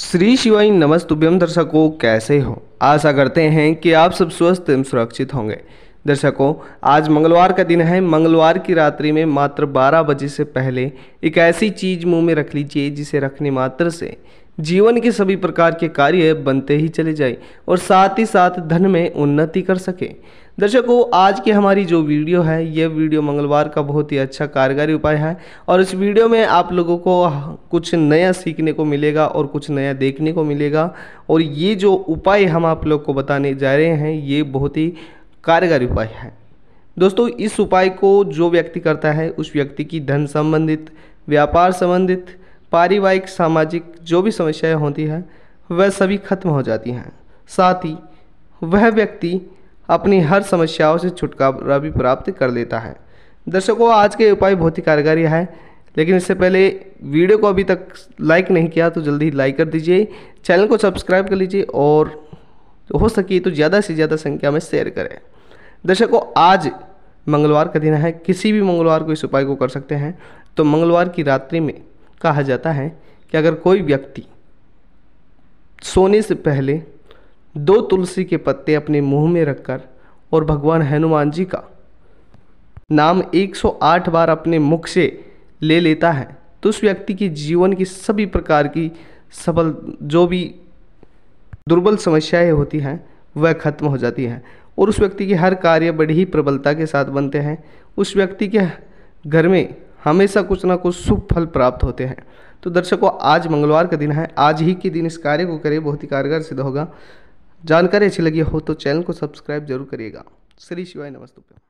श्री शिवाई नमस्तुभ्यम दर्शकों कैसे हो आशा करते हैं कि आप सब स्वस्थ एवं सुरक्षित होंगे दर्शकों आज मंगलवार का दिन है मंगलवार की रात्रि में मात्र 12 बजे से पहले एक ऐसी चीज मुंह में रख लीजिए जिसे रखने मात्र से जीवन के सभी प्रकार के कार्य बनते ही चले जाए और साथ ही साथ धन में उन्नति कर सके दर्शकों आज की हमारी जो वीडियो है यह वीडियो मंगलवार का बहुत ही अच्छा कारगरी उपाय है और इस वीडियो में आप लोगों को कुछ नया सीखने को मिलेगा और कुछ नया देखने को मिलेगा और ये जो उपाय हम आप लोग को बताने जा रहे हैं ये बहुत ही कारगर उपाय है दोस्तों इस उपाय को जो व्यक्ति करता है उस व्यक्ति की धन संबंधित व्यापार संबंधित पारिवारिक सामाजिक जो भी समस्याएं होती हैं वह सभी खत्म हो जाती हैं साथ ही वह व्यक्ति अपनी हर समस्याओं से छुटकारा भी प्राप्त कर लेता है दर्शकों आज के उपाय बहुत ही कारगर है लेकिन इससे पहले वीडियो को अभी तक लाइक नहीं किया तो जल्दी लाइक कर दीजिए चैनल को सब्सक्राइब कर लीजिए और हो सके तो ज़्यादा से ज़्यादा संख्या में शेयर करें दर्शकों आज मंगलवार का दिन है किसी भी मंगलवार को इस उपाय को कर सकते हैं तो मंगलवार की रात्रि में कहा जाता है कि अगर कोई व्यक्ति सोने से पहले दो तुलसी के पत्ते अपने मुंह में रखकर और भगवान हनुमान जी का नाम 108 बार अपने मुख से ले लेता है तो उस व्यक्ति की जीवन की सभी प्रकार की सफल जो भी दुर्बल समस्याएं होती हैं वह खत्म हो जाती हैं और उस व्यक्ति के हर कार्य बड़ी ही प्रबलता के साथ बनते हैं उस व्यक्ति के घर में हमेशा कुछ ना कुछ शुभ फल प्राप्त होते हैं तो दर्शकों आज मंगलवार का दिन है आज ही के दिन इस कार्य को करें बहुत ही कारगर सिद्ध होगा जानकारी अच्छी लगी हो तो चैनल को सब्सक्राइब जरूर करिएगा श्री शिवाय नमस्ते